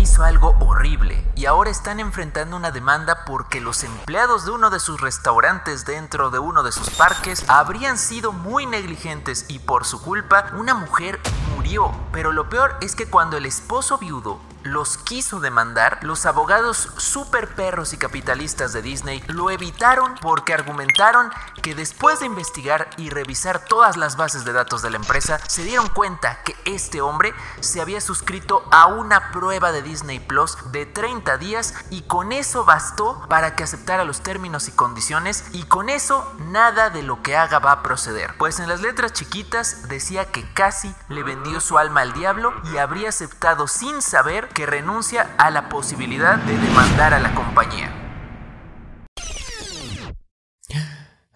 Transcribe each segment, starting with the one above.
hizo algo horrible y ahora están enfrentando una demanda porque los empleados de uno de sus restaurantes dentro de uno de sus parques habrían sido muy negligentes y por su culpa una mujer pero lo peor es que cuando el esposo viudo los quiso demandar, los abogados super perros y capitalistas de Disney lo evitaron porque argumentaron que después de investigar y revisar todas las bases de datos de la empresa, se dieron cuenta que este hombre se había suscrito a una prueba de Disney Plus de 30 días y con eso bastó para que aceptara los términos y condiciones y con eso nada de lo que haga va a proceder. Pues en las letras chiquitas decía que casi le vendió su alma al diablo y habría aceptado sin saber que renuncia a la posibilidad de demandar a la compañía.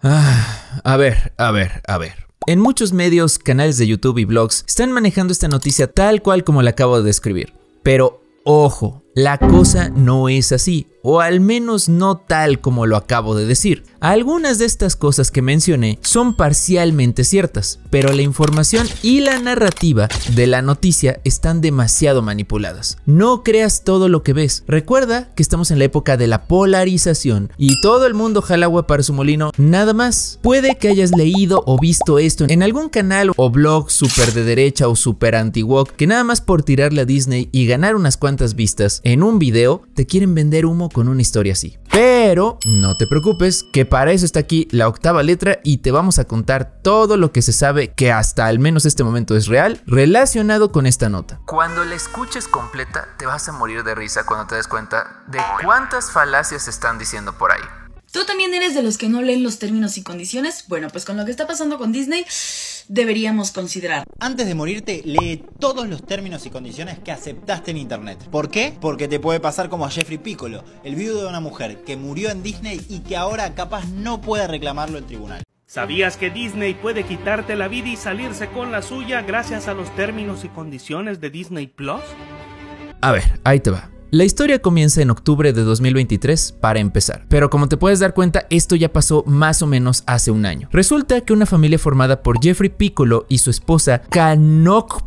Ah, a ver, a ver, a ver. En muchos medios, canales de YouTube y blogs están manejando esta noticia tal cual como la acabo de describir. Pero ojo, la cosa no es así, o al menos no tal como lo acabo de decir. Algunas de estas cosas que mencioné son parcialmente ciertas, pero la información y la narrativa de la noticia están demasiado manipuladas. No creas todo lo que ves. Recuerda que estamos en la época de la polarización y todo el mundo jala agua para su molino, nada más. Puede que hayas leído o visto esto en algún canal o blog ...súper de derecha o súper anti que nada más por tirarle a Disney y ganar unas cuantas vistas en un video, te quieren vender humo con una historia así. Pero no te preocupes, que para eso está aquí la octava letra y te vamos a contar todo lo que se sabe que hasta al menos este momento es real relacionado con esta nota. Cuando la escuches completa, te vas a morir de risa cuando te des cuenta de cuántas falacias se están diciendo por ahí. ¿Tú también eres de los que no leen los términos y condiciones? Bueno, pues con lo que está pasando con Disney deberíamos considerar. Antes de morirte, lee todos los términos y condiciones que aceptaste en internet. ¿Por qué? Porque te puede pasar como a Jeffrey Piccolo, el viudo de una mujer que murió en Disney y que ahora capaz no puede reclamarlo en tribunal. ¿Sabías que Disney puede quitarte la vida y salirse con la suya gracias a los términos y condiciones de Disney Plus? A ver, ahí te va. La historia comienza en octubre de 2023 para empezar, pero como te puedes dar cuenta esto ya pasó más o menos hace un año. Resulta que una familia formada por Jeffrey Piccolo y su esposa Kanok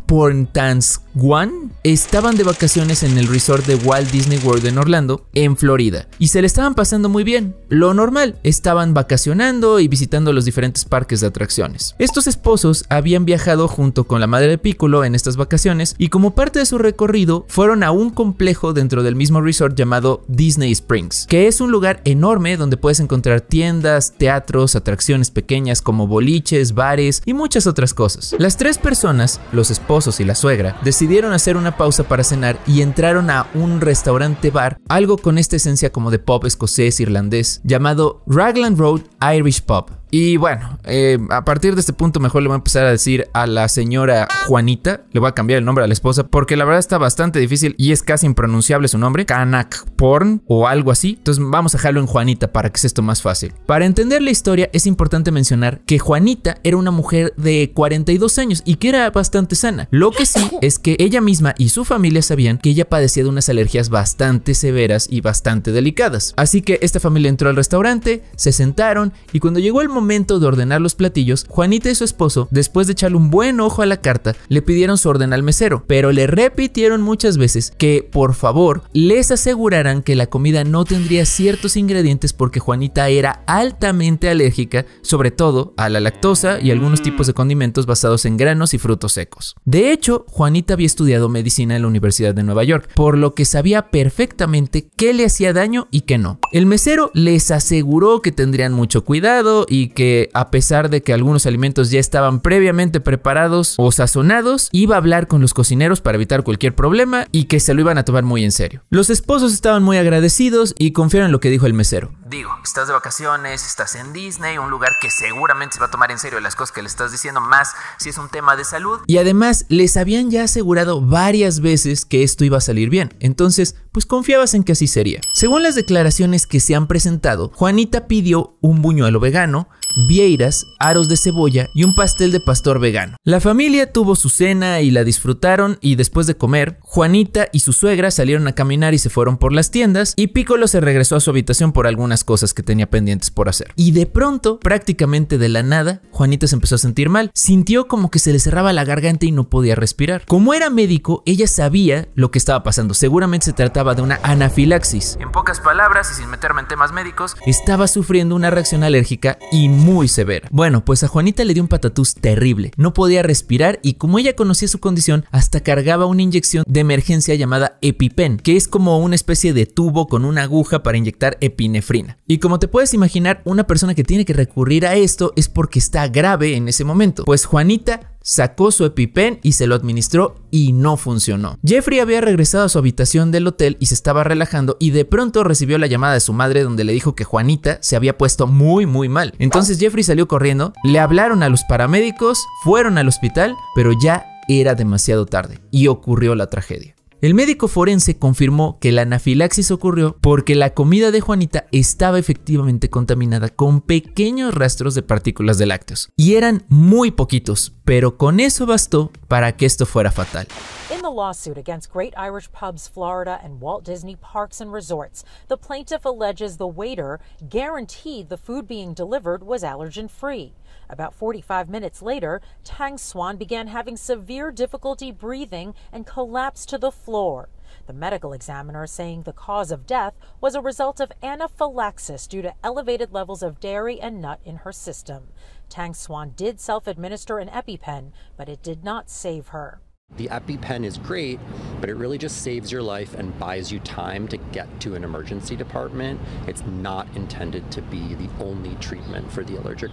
One, estaban de vacaciones en el resort de Walt Disney World en Orlando, en Florida, y se le estaban pasando muy bien, lo normal, estaban vacacionando y visitando los diferentes parques de atracciones. Estos esposos habían viajado junto con la madre de Piccolo en estas vacaciones y como parte de su recorrido fueron a un complejo dentro del mismo resort llamado Disney Springs, que es un lugar enorme donde puedes encontrar tiendas, teatros, atracciones pequeñas como boliches, bares y muchas otras cosas. Las tres personas, los esposos y la suegra, decidieron hacer una pausa para cenar y entraron a un restaurante bar, algo con esta esencia como de pop escocés irlandés, llamado Raglan Road Irish Pub. Y bueno, eh, a partir de este punto mejor le voy a empezar a decir a la señora Juanita, le voy a cambiar el nombre a la esposa, porque la verdad está bastante difícil y es casi impronunciable su nombre, Kanak Porn o algo así, entonces vamos a dejarlo en Juanita para que sea esto más fácil. Para entender la historia es importante mencionar que Juanita era una mujer de 42 años y que era bastante sana, lo que sí es que ella misma y su familia sabían que ella padecía de unas alergias bastante severas y bastante delicadas, así que esta familia entró al restaurante, se sentaron y cuando llegó el momento de ordenar los platillos, Juanita y su esposo, después de echarle un buen ojo a la carta, le pidieron su orden al mesero, pero le repitieron muchas veces que, por favor, les aseguraran que la comida no tendría ciertos ingredientes porque Juanita era altamente alérgica, sobre todo a la lactosa y algunos tipos de condimentos basados en granos y frutos secos. De hecho, Juanita había estudiado medicina en la Universidad de Nueva York, por lo que sabía perfectamente qué le hacía daño y qué no. El mesero les aseguró que tendrían mucho cuidado y que a pesar de que algunos alimentos ya estaban previamente preparados o sazonados, iba a hablar con los cocineros para evitar cualquier problema y que se lo iban a tomar muy en serio. Los esposos estaban muy agradecidos y confiaron en lo que dijo el mesero. Digo, estás de vacaciones, estás en Disney, un lugar que seguramente se va a tomar en serio las cosas que le estás diciendo, más si es un tema de salud. Y además les habían ya asegurado varias veces que esto iba a salir bien, entonces pues confiabas en que así sería. Según las declaraciones que se han presentado, Juanita pidió un buñuelo vegano, vieiras, aros de cebolla y un pastel de pastor vegano. La familia tuvo su cena y la disfrutaron y después de comer, Juanita y su suegra salieron a caminar y se fueron por las tiendas y Piccolo se regresó a su habitación por algunas cosas que tenía pendientes por hacer. Y de pronto, prácticamente de la nada, Juanita se empezó a sentir mal, sintió como que se le cerraba la garganta y no podía respirar. Como era médico, ella sabía lo que estaba pasando, seguramente se trataba de una anafilaxis. En pocas palabras y sin meterme en temas médicos, estaba sufriendo una reacción alérgica y muy severa. Bueno, pues a Juanita le dio un patatús terrible, no podía respirar y como ella conocía su condición, hasta cargaba una inyección de emergencia llamada EpiPen, que es como una especie de tubo con una aguja para inyectar epinefrina. Y como te puedes imaginar, una persona que tiene que recurrir a esto es porque está grave en ese momento, pues Juanita sacó su EpiPen y se lo administró y no funcionó. Jeffrey había regresado a su habitación del hotel y se estaba relajando y de pronto recibió la llamada de su madre donde le dijo que Juanita se había puesto muy muy mal. Entonces Jeffrey salió corriendo, le hablaron a los paramédicos, fueron al hospital, pero ya era demasiado tarde y ocurrió la tragedia. El médico forense confirmó que la anafilaxis ocurrió porque la comida de Juanita estaba efectivamente contaminada con pequeños rastros de partículas de lácteos. Y eran muy poquitos, pero con eso bastó para que esto fuera fatal. In the lawsuit against Great Irish Pubs Florida and Walt Disney Parks and Resorts, the plaintiff alleges the waiter guaranteed the food being delivered was allergen free. About 45 minutes later, Tang Swan began having severe difficulty breathing and collapsed to the floor. floor. The medical examiner saying the cause of death was a result of anaphylaxis due to elevated levels of dairy and nut in her system. Tang Swan did self administer an EpiPen, but it did not save her. The EpiPen is great, but it really just saves your life and buys you time to get to an emergency department. It's not intended to be the only treatment for the allergic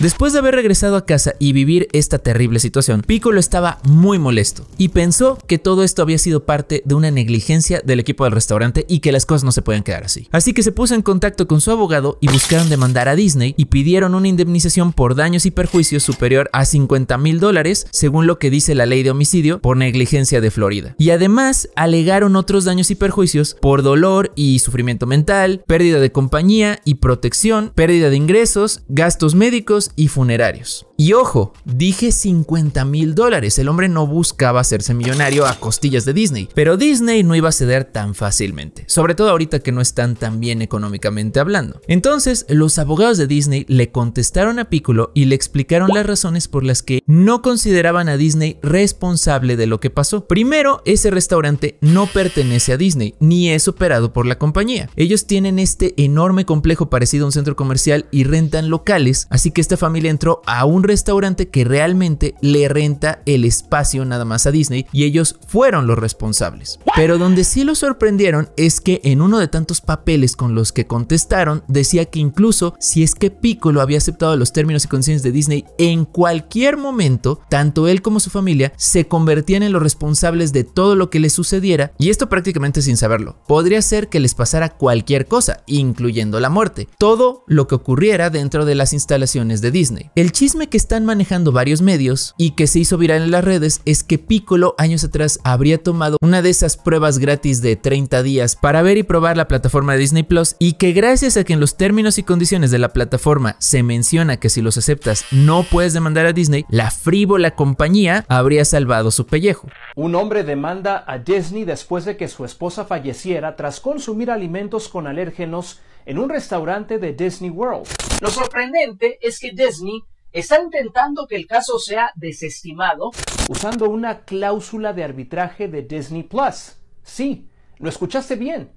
Después de haber regresado a casa y vivir esta terrible situación, lo estaba muy molesto y pensó que todo esto había sido parte de una negligencia del equipo del restaurante y que las cosas no se pueden quedar así. Así que se puso en contacto con su abogado y buscaron demandar a Disney y pidieron una indemnización por daños y perjuicios superior a 50 mil dólares, según lo que dice la ley de homicidio por negligencia de Florida. Y además alegaron otros daños y perjuicios por dolor y sufrimiento mental, pérdida de compañía y protección, pérdida de ingresos, gastos médicos y funerarios. Y ojo, dije 50 mil dólares, el hombre no buscaba hacerse millonario a costillas de Disney, pero Disney no iba a ceder tan fácilmente, sobre todo ahorita que no están tan bien económicamente hablando. Entonces, los abogados de Disney le contestaron a Piccolo y le explicaron las razones por las que no consideraban a Disney responsable de lo que pasó. Primero, ese restaurante no pertenece a Disney, ni es operado por la compañía. Ellos tienen este enorme complejo parecido a un centro comercial y rentan locales, así que esta familia entró a un restaurante que realmente le renta el espacio nada más a Disney y ellos fueron los responsables. Pero donde sí lo sorprendieron es que en uno de tantos papeles con los que contestaron decía que incluso si es que Piccolo había aceptado los términos y condiciones de Disney en cualquier momento, tanto él como su familia se convertían en los responsables de todo lo que les sucediera y esto prácticamente sin saberlo. Podría ser que les pasara cualquier cosa, incluyendo la muerte, todo lo que ocurriera dentro de las instalaciones de Disney. El chisme que están manejando varios medios y que se hizo viral en las redes es que Piccolo años atrás habría tomado una de esas pruebas gratis de 30 días para ver y probar la plataforma de Disney Plus y que gracias a que en los términos y condiciones de la plataforma se menciona que si los aceptas no puedes demandar a Disney, la frívola compañía habría salvado su pellejo. Un hombre demanda a Disney después de que su esposa falleciera tras consumir alimentos con alérgenos en un restaurante de Disney World. Lo sorprendente es que Disney está intentando que el caso sea desestimado usando una cláusula de arbitraje de Disney Plus. Sí, lo escuchaste bien.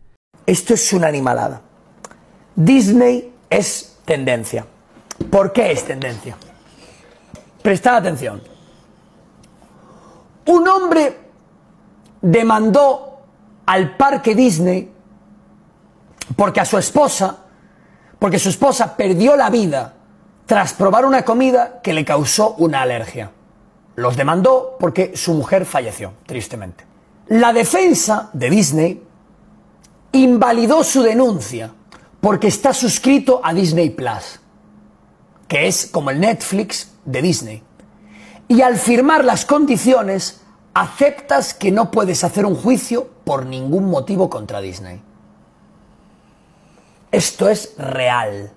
Esto es una animalada. Disney es tendencia. ¿Por qué es tendencia? Prestad atención. Un hombre demandó al parque Disney porque a su esposa, porque su esposa perdió la vida tras probar una comida que le causó una alergia. Los demandó porque su mujer falleció, tristemente. La defensa de Disney invalidó su denuncia porque está suscrito a Disney Plus, que es como el Netflix de Disney. Y al firmar las condiciones, aceptas que no puedes hacer un juicio por ningún motivo contra Disney. Esto es real.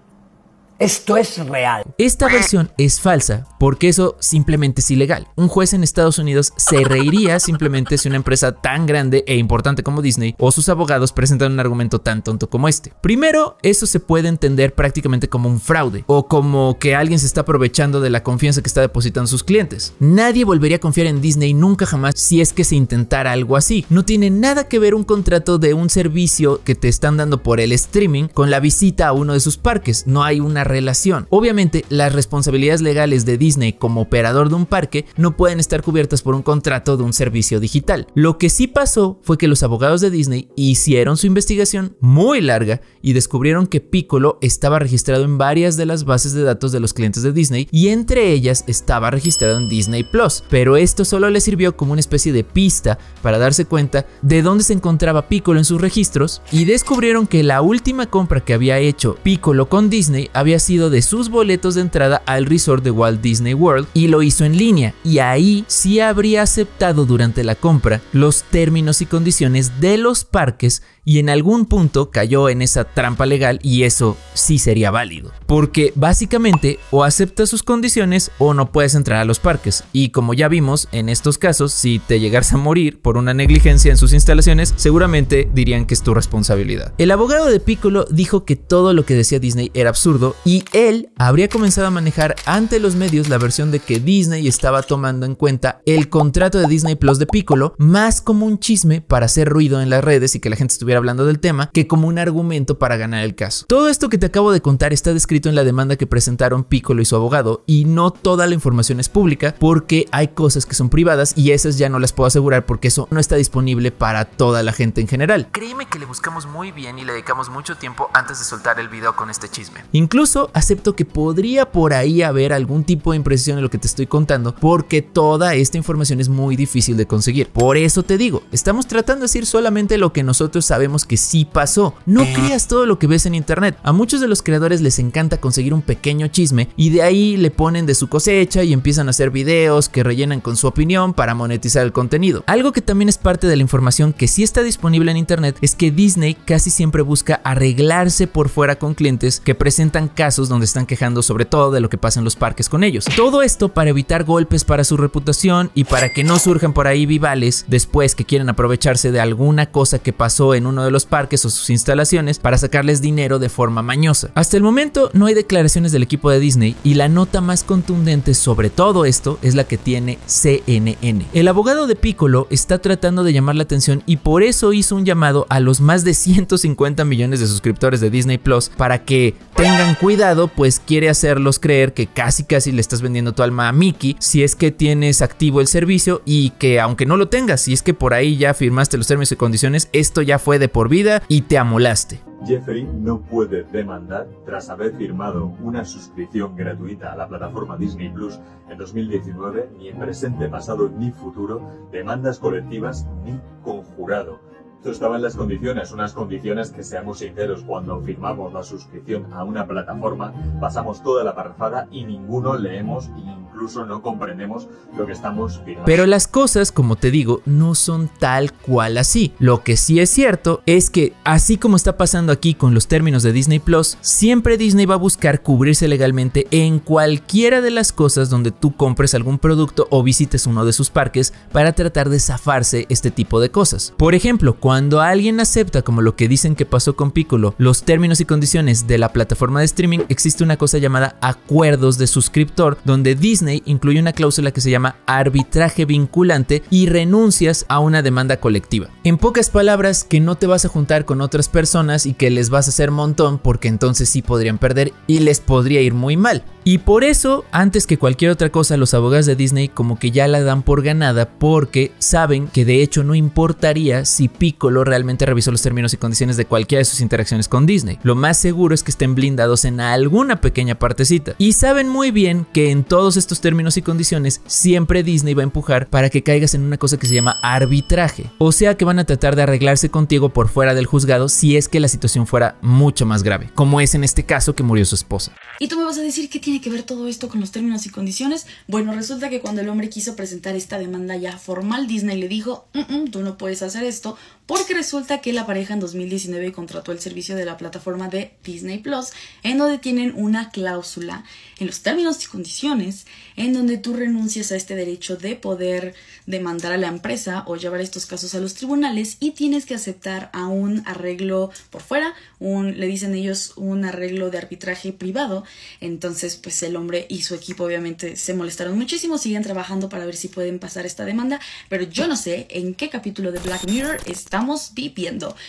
Esto es real. Esta versión es falsa, porque eso simplemente es ilegal. Un juez en Estados Unidos se reiría simplemente si una empresa tan grande e importante como Disney o sus abogados presentan un argumento tan tonto como este. Primero, eso se puede entender prácticamente como un fraude o como que alguien se está aprovechando de la confianza que está depositando sus clientes. Nadie volvería a confiar en Disney nunca jamás si es que se intentara algo así. No tiene nada que ver un contrato de un servicio que te están dando por el streaming con la visita a uno de sus parques. No hay una relación. Obviamente, las responsabilidades legales de Disney como operador de un parque no pueden estar cubiertas por un contrato de un servicio digital. Lo que sí pasó fue que los abogados de Disney hicieron su investigación muy larga y descubrieron que Piccolo estaba registrado en varias de las bases de datos de los clientes de Disney y entre ellas estaba registrado en Disney Plus, pero esto solo le sirvió como una especie de pista para darse cuenta de dónde se encontraba Piccolo en sus registros y descubrieron que la última compra que había hecho Piccolo con Disney había sido de sus boletos de entrada al resort de Walt Disney World y lo hizo en línea y ahí sí habría aceptado durante la compra los términos y condiciones de los parques y en algún punto cayó en esa trampa legal y eso sí sería válido. Porque básicamente o aceptas sus condiciones o no puedes entrar a los parques. Y como ya vimos, en estos casos, si te llegas a morir por una negligencia en sus instalaciones, seguramente dirían que es tu responsabilidad. El abogado de Piccolo dijo que todo lo que decía Disney era absurdo y él habría comenzado a manejar ante los medios la versión de que Disney estaba tomando en cuenta el contrato de Disney Plus de Piccolo más como un chisme para hacer ruido en las redes y que la gente estuviera hablando del tema que como un argumento para ganar el caso. Todo esto que te acabo de contar está descrito en la demanda que presentaron Piccolo y su abogado y no toda la información es pública porque hay cosas que son privadas y esas ya no las puedo asegurar porque eso no está disponible para toda la gente en general. Créeme que le buscamos muy bien y le dedicamos mucho tiempo antes de soltar el video con este chisme. Incluso acepto que podría por ahí haber algún tipo de imprecisión en lo que te estoy contando porque toda esta información es muy difícil de conseguir. Por eso te digo, estamos tratando de decir solamente lo que nosotros sabemos sabemos que sí pasó. No ah. creas todo lo que ves en internet. A muchos de los creadores les encanta conseguir un pequeño chisme y de ahí le ponen de su cosecha y empiezan a hacer videos que rellenan con su opinión para monetizar el contenido. Algo que también es parte de la información que sí está disponible en internet es que Disney casi siempre busca arreglarse por fuera con clientes que presentan casos donde están quejando sobre todo de lo que pasa en los parques con ellos. Todo esto para evitar golpes para su reputación y para que no surjan por ahí vivales después que quieren aprovecharse de alguna cosa que pasó en un uno de los parques o sus instalaciones para sacarles dinero de forma mañosa. Hasta el momento no hay declaraciones del equipo de Disney y la nota más contundente sobre todo esto es la que tiene CNN. El abogado de Piccolo está tratando de llamar la atención y por eso hizo un llamado a los más de 150 millones de suscriptores de Disney Plus para que tengan cuidado, pues quiere hacerlos creer que casi casi le estás vendiendo tu alma a Mickey si es que tienes activo el servicio y que aunque no lo tengas, si es que por ahí ya firmaste los términos y condiciones, esto ya fue de por vida y te amolaste. Jeffrey no puede demandar tras haber firmado una suscripción gratuita a la plataforma Disney Plus en 2019, ni en presente, pasado ni futuro, demandas colectivas ni conjurado esto estaba en las condiciones, unas condiciones que seamos sinceros, cuando firmamos la suscripción a una plataforma, pasamos toda la parrafada y ninguno leemos e incluso no comprendemos lo que estamos firmando. Pero las cosas, como te digo, no son tal cual así. Lo que sí es cierto es que, así como está pasando aquí con los términos de Disney Plus, siempre Disney va a buscar cubrirse legalmente en cualquiera de las cosas donde tú compres algún producto o visites uno de sus parques para tratar de zafarse este tipo de cosas. Por ejemplo, cuando cuando alguien acepta como lo que dicen que pasó con Piccolo, los términos y condiciones de la plataforma de streaming, existe una cosa llamada acuerdos de suscriptor, donde Disney incluye una cláusula que se llama arbitraje vinculante y renuncias a una demanda colectiva. En pocas palabras, que no te vas a juntar con otras personas y que les vas a hacer montón porque entonces sí podrían perder y les podría ir muy mal. Y por eso, antes que cualquier otra cosa, los abogados de Disney como que ya la dan por ganada porque saben que de hecho no importaría si Piccolo realmente revisó los términos y condiciones de cualquiera de sus interacciones con Disney. Lo más seguro es que estén blindados en alguna pequeña partecita. Y saben muy bien que en todos estos términos y condiciones siempre Disney va a empujar para que caigas en una cosa que se llama arbitraje. O sea que van a tratar de arreglarse contigo por fuera del juzgado si es que la situación fuera mucho más grave, como es en este caso que murió su esposa. Y tú me vas a decir que tiene que ver todo esto con los términos y condiciones? Bueno, resulta que cuando el hombre quiso presentar esta demanda ya formal, Disney le dijo, mm, mm, tú no puedes hacer esto porque resulta que la pareja en 2019 contrató el servicio de la plataforma de Disney Plus, en donde tienen una cláusula en los términos y condiciones en donde tú renuncias a este derecho de poder demandar a la empresa o llevar estos casos a los tribunales y tienes que aceptar a un arreglo por fuera, un le dicen ellos un arreglo de arbitraje privado. Entonces, pues el hombre y su equipo obviamente se molestaron muchísimo, siguen trabajando para ver si pueden pasar esta demanda, pero yo no sé en qué capítulo de Black Mirror está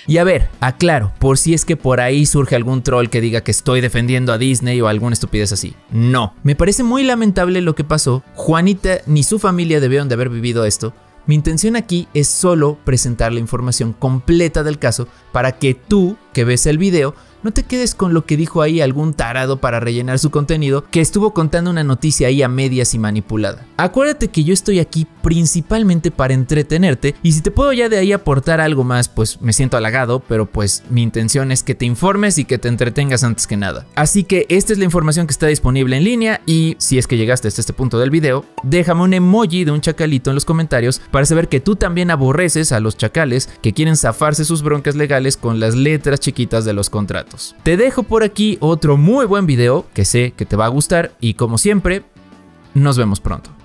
y a ver, aclaro, por si es que por ahí surge algún troll que diga que estoy defendiendo a Disney o alguna estupidez así. No, me parece muy lamentable lo que pasó. Juanita ni su familia debieron de haber vivido esto. Mi intención aquí es solo presentar la información completa del caso para que tú, que ves el video, no te quedes con lo que dijo ahí algún tarado para rellenar su contenido que estuvo contando una noticia ahí a medias y manipulada. Acuérdate que yo estoy aquí principalmente para entretenerte y si te puedo ya de ahí aportar algo más, pues me siento halagado, pero pues mi intención es que te informes y que te entretengas antes que nada. Así que esta es la información que está disponible en línea y si es que llegaste hasta este punto del video, déjame un emoji de un chacalito en los comentarios para saber que tú también aborreces a los chacales que quieren zafarse sus broncas legales con las letras chiquitas de los contratos. Te dejo por aquí otro muy buen video que sé que te va a gustar y como siempre, nos vemos pronto.